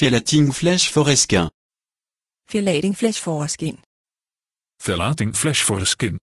Verlating skin. Verlating skin. Verlating skin.